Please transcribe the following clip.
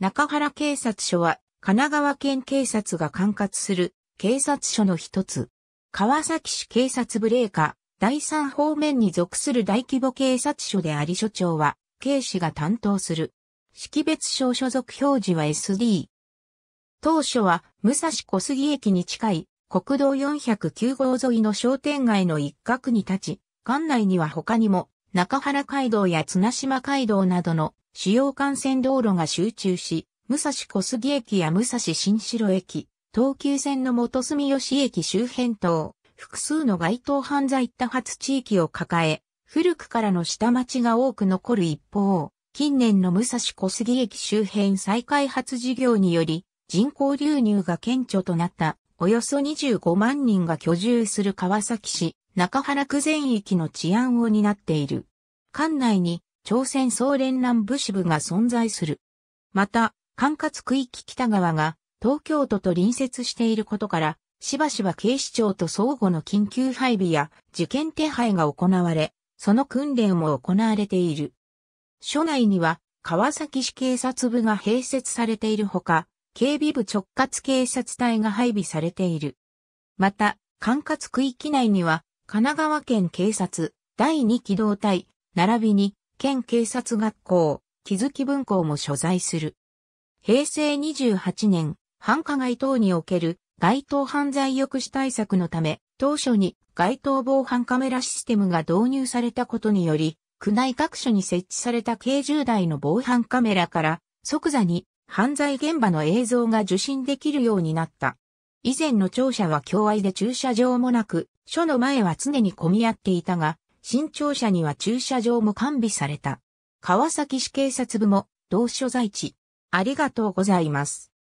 中原警察署は神奈川県警察が管轄する警察署の一つ。川崎市警察部令ー第三方面に属する大規模警察署であり署長は警視が担当する。識別証所属表示は SD。当初は武蔵小杉駅に近い国道409号沿いの商店街の一角に立ち、館内には他にも中原街道や綱島街道などの主要幹線道路が集中し、武蔵小杉駅や武蔵新城駅、東急線の元住吉駅周辺等、複数の街頭犯罪多発地域を抱え、古くからの下町が多く残る一方、近年の武蔵小杉駅周辺再開発事業により、人口流入が顕著となった、およそ25万人が居住する川崎市、中原区全域の治安を担っている。館内に朝鮮総連南部支部が存在する。また、管轄区域北側が東京都と隣接していることから、しばしば警視庁と相互の緊急配備や事件手配が行われ、その訓練も行われている。署内には川崎市警察部が併設されているほか、警備部直轄警察隊が配備されている。また、管轄区域内には、神奈川県警察第2機動隊、並びに県警察学校、木月文校も所在する。平成28年、繁華街等における街頭犯罪抑止対策のため、当初に街頭防犯カメラシステムが導入されたことにより、区内各所に設置された計10台の防犯カメラから即座に犯罪現場の映像が受信できるようになった。以前の庁舎は境愛で駐車場もなく、署の前は常に混み合っていたが、新庁舎には駐車場も完備された。川崎市警察部も同所在地。ありがとうございます。